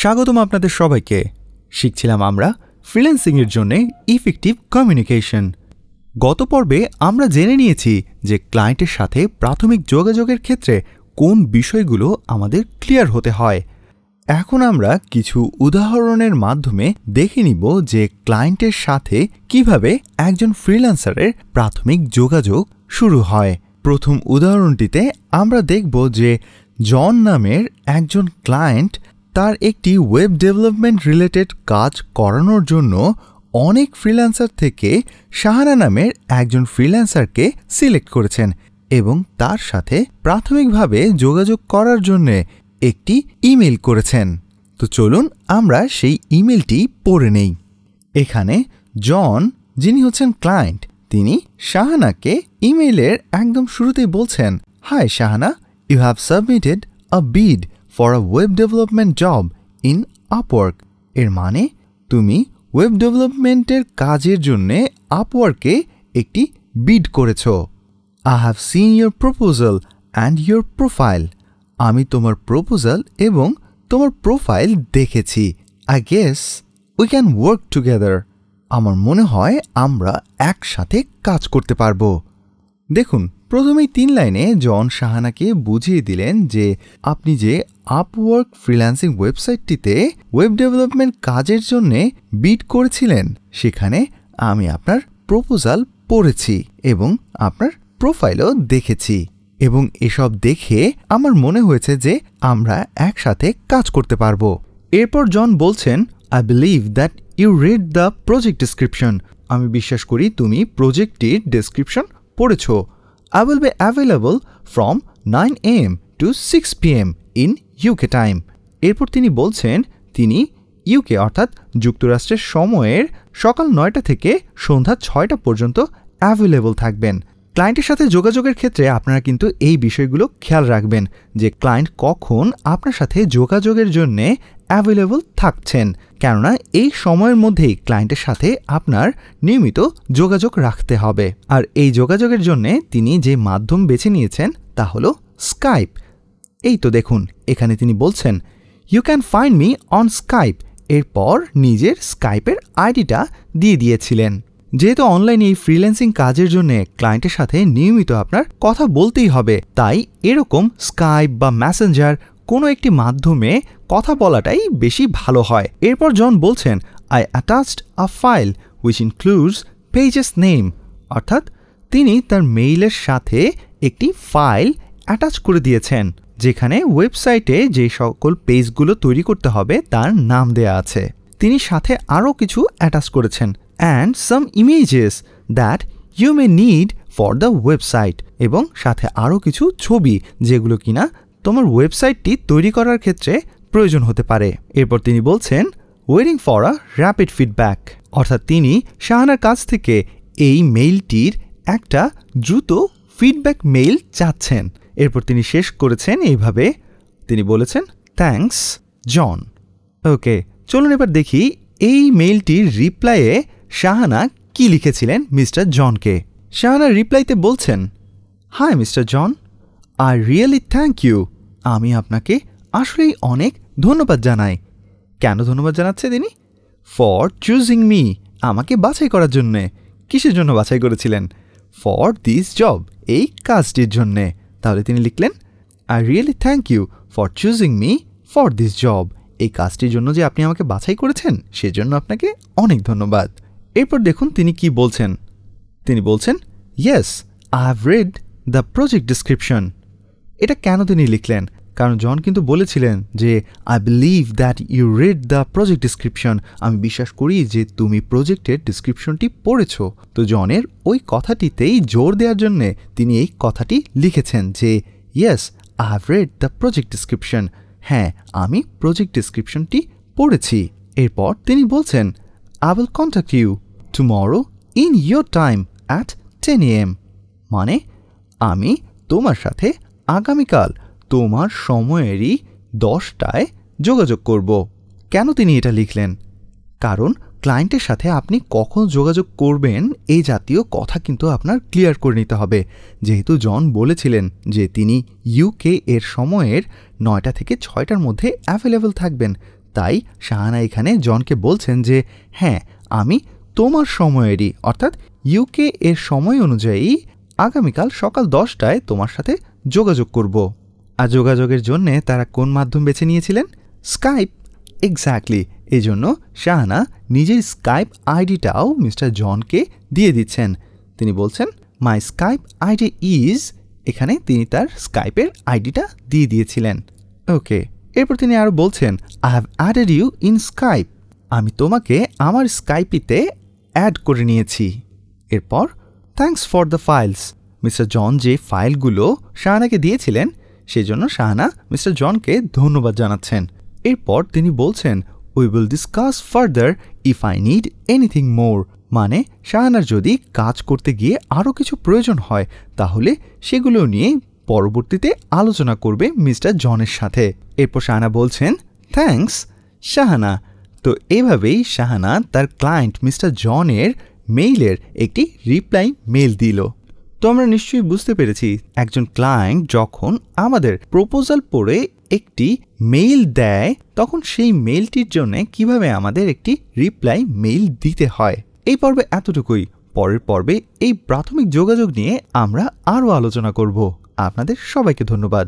স্বাগতম আপনাদের সবাইকে শিখছিলাম আমরা ফ্রিল্যান্সিংয়ের জন্য ইফেক্টিভ কমিউনিকেশন গত পর্বে আমরা জেনে নিয়েছি যে ক্লায়েন্টের সাথে প্রাথমিক যোগাযোগের ক্ষেত্রে কোন বিষয়গুলো আমাদের ক্লিয়ার হতে হয় এখন আমরা কিছু উদাহরণের মাধ্যমে দেখে নিব যে ক্লায়েন্টের সাথে কিভাবে একজন ফ্রিল্যান্সারের প্রাথমিক যোগাযোগ শুরু হয় প্রথম উদাহরণটিতে আমরা দেখব যে জন নামের একজন ক্লায়েন্ট তার একটি ওয়েব ডেভেলপমেন্ট রিলেটেড কাজ করানোর জন্য অনেক ফ্রিল্যান্সার থেকে সাহানা নামের একজন ফ্রিল্যান্সারকে সিলেক্ট করেছেন এবং তার সাথে প্রাথমিকভাবে যোগাযোগ করার জন্য একটি ইমেল করেছেন তো চলুন আমরা সেই ইমেলটি পড়ে নেই এখানে জন যিনি হচ্ছেন ক্লায়েন্ট তিনি শাহানাকে ইমেইলের একদম শুরুতেই বলছেন hi Shahana you have submitted a bid for a web development job in Upwork এর মানে তুমি ওয়েব ডেভেলপমেন্টের কাজের জন্য আপওয়ার্কে একটি বিড করেছ I have seen your proposal and your profile আমি তোমার প্রপোজাল এবং তোমার প্রোফাইল দেখেছি I guess we can work together আমার মনে হয় আমরা একসাথে কাজ করতে পারবো দেখুন প্রথমেই তিন লাইনে জন সাহানাকে বুঝিয়ে দিলেন যে আপনি যে আপওয়ার্ক ফ্রিল্যান্সিং ওয়েবসাইটটিতে ওয়েব ডেভেলপমেন্ট কাজের জন্য বিট করেছিলেন সেখানে আমি আপনার প্রপোজাল পড়েছি এবং আপনার প্রোফাইলও দেখেছি এবং এসব দেখে আমার মনে হয়েছে যে আমরা একসাথে কাজ করতে পারবো এরপর জন বলছেন I believe that you read the project description আমি বিশ্বাস করি তুমি প্রজেক্টটির ডিসক্রিপশন পড়েছো I will be available from 9 am to 6 pm in UK time এরপর তিনি বলছেন তিনি ইউকে অর্থাৎ যুক্তরাষ্ট্রের সময়ের সকাল নয়টা থেকে সন্ধ্যা ছয়টা পর্যন্ত অ্যাভেলেবল থাকবেন ক্লায়েন্টের সাথে যোগাযোগের ক্ষেত্রে আপনারা কিন্তু এই বিষয়গুলো খেয়াল রাখবেন যে ক্লায়েন্ট কখন আপনার সাথে যোগাযোগের জন্যে অ্যাভেলেবল থাকছেন কেননা এই সময়ের মধ্যেই ক্লায়েন্টের সাথে আপনার নিয়মিত যোগাযোগ রাখতে হবে আর এই যোগাযোগের জন্যে তিনি যে মাধ্যম বেছে নিয়েছেন তা হলো স্কাইপ এই তো দেখুন এখানে তিনি বলছেন you can find me on Skype এরপর নিজের স্কাইপের আইডিটা দিয়ে দিয়েছিলেন যেহেতু অনলাইনে এই ফ্রিল্যান্সিং কাজের জন্য ক্লায়েন্টের সাথে নিয়মিত আপনার কথা বলতেই হবে তাই এরকম স্কাইপ বা ম্যাসেঞ্জার কোনো একটি মাধ্যমে কথা বলাটাই বেশি ভালো হয় এরপর জন বলছেন I attached a file which includes pages name অর্থাৎ তিনি তার মেইলের সাথে একটি ফাইল অ্যাটাচ করে দিয়েছেন যেখানে ওয়েবসাইটে যে সকল পেজগুলো তৈরি করতে হবে তার নাম দেয়া আছে তিনি সাথে আরও কিছু অ্যাটাচ করেছেন and some images that you may need for the website এবং সাথে আরও কিছু ছবি যেগুলো কিনা তোমার ওয়েবসাইটটি তৈরি করার ক্ষেত্রে প্রয়োজন হতে পারে এরপর তিনি বলছেন waiting for a rapid feedback অর্থাৎ তিনি শাহানার কাছ থেকে এই মেইলটির একটা দ্রুত ফিডব্যাক মেইল চাচ্ছেন এরপর তিনি শেষ করেছেন এইভাবে তিনি বলেছেন থ্যাংকস জন ওকে চলুন এবার দেখি এই মেইলটির রিপ্লাইয়ে শাহানা কি লিখেছিলেন মিস্টার জনকে শাহানা রিপ্লাইতে বলছেন hi mister John I really thank you আমি আপনাকে আসলেই অনেক ধন্যবাদ জানাই কেন ধন্যবাদ জানাচ্ছে তিনি ফর চুজিং মি আমাকে বাছাই করার জন্যে কিসের জন্য বাছাই করেছিলেন ফর দিস জব এই কাজটির জন্যে তাহলে তিনি লিখলেন I really thank you for choosing me for this job এই কাজটির জন্য যে আপনি আমাকে বাছাই করেছেন সেজন্য আপনাকে অনেক ধন্যবাদ এরপর দেখুন তিনি কি বলছেন তিনি বলছেন yes I have read the project description এটা কেন তিনি লিখলেন কারণ জন কিন্তু বলেছিলেন যে I believe that you read the project description আমি বিশ্বাস করি যে তুমি প্রজেক্টের ডিসক্রিপশনটি পড়েছ তো জনের ওই কথাটিতেই জোর দেওয়ার জন্যে তিনি এই কথাটি লিখেছেন যে yes I have read the project description হ্যাঁ আমি প্রজেক্ট ডিসক্রিপশনটি পড়েছি এরপর তিনি বলছেন I will contact you tomorrow in your time at ten AM মানে আমি তোমার সাথে আগামীকাল তোমার সময়েরই দশটায় যোগাযোগ করব কেন তিনি এটা লিখলেন কারণ ক্লায়েন্টের সাথে আপনি কখন যোগাযোগ করবেন এই জাতীয় কথা কিন্তু আপনার ক্লিয়ার করে নিতে হবে যেহেতু জন বলেছিলেন যে তিনি ইউকে এর সময়ের নয়টা থেকে ছয়টার মধ্যে অ্যাভেলেবল থাকবেন তাই শাহানা এখানে জনকে বলছেন যে হ্যাঁ আমি তোমার সময়েরই অর্থাৎ ইউকে এর সময় অনুযায়ী আগামীকাল সকাল দশটায় তোমার সাথে যোগাযোগ করব আর যোগাযোগের জন্যে তারা কোন মাধ্যম বেছে নিয়েছিলেন স্কাইপ এক্স্যাক্টলি এই জন্য শাহানা নিজের স্কাইপ আইডিটাও মিস্টার জনকে দিয়ে দিচ্ছেন তিনি বলছেন মাই স্কাইপ আইডি ইজ এখানে তিনি তার স্কাইপের আইডিটা দিয়ে দিয়েছিলেন ওকে এরপর তিনি আরও বলছেন I have added you in Skype আমি তোমাকে আমার স্কাইপিতে অ্যাড করে নিয়েছি এরপর thanks for the files mister John যে ফাইলগুলো শাহানাকে দিয়েছিলেন সেজন্য শাহানা মিস্টার জনকে ধন্যবাদ জানাচ্ছেন এরপর তিনি বলছেন we will discuss further if I need anything more মানে শাহানার যদি কাজ করতে গিয়ে আরও কিছু প্রয়োজন হয় তাহলে সেগুলো নিয়ে পরবর্তীতে আলোচনা করবে মিস্টার জনের সাথে এরপর শাহানা বলছেন থ্যাংকস শাহানা তো এভাবেই শাহানা তার ক্লায়েন্ট মিস্টার জনের মেইলের একটি রিপ্লাই মেল দিল তো আমরা নিশ্চয়ই বুঝতে পেরেছি একজন ক্লায়েন্ট যখন আমাদের প্রপোজাল পড়ে একটি মেইল দেয় তখন সেই মেইলটির জন্য কিভাবে আমাদের একটি রিপ্লাই মেইল দিতে হয় এই পর্বে এতটুকুই পরের পর্বে এই প্রাথমিক যোগাযোগ নিয়ে আমরা আরও আলোচনা করব আপনাদের সবাইকে ধন্যবাদ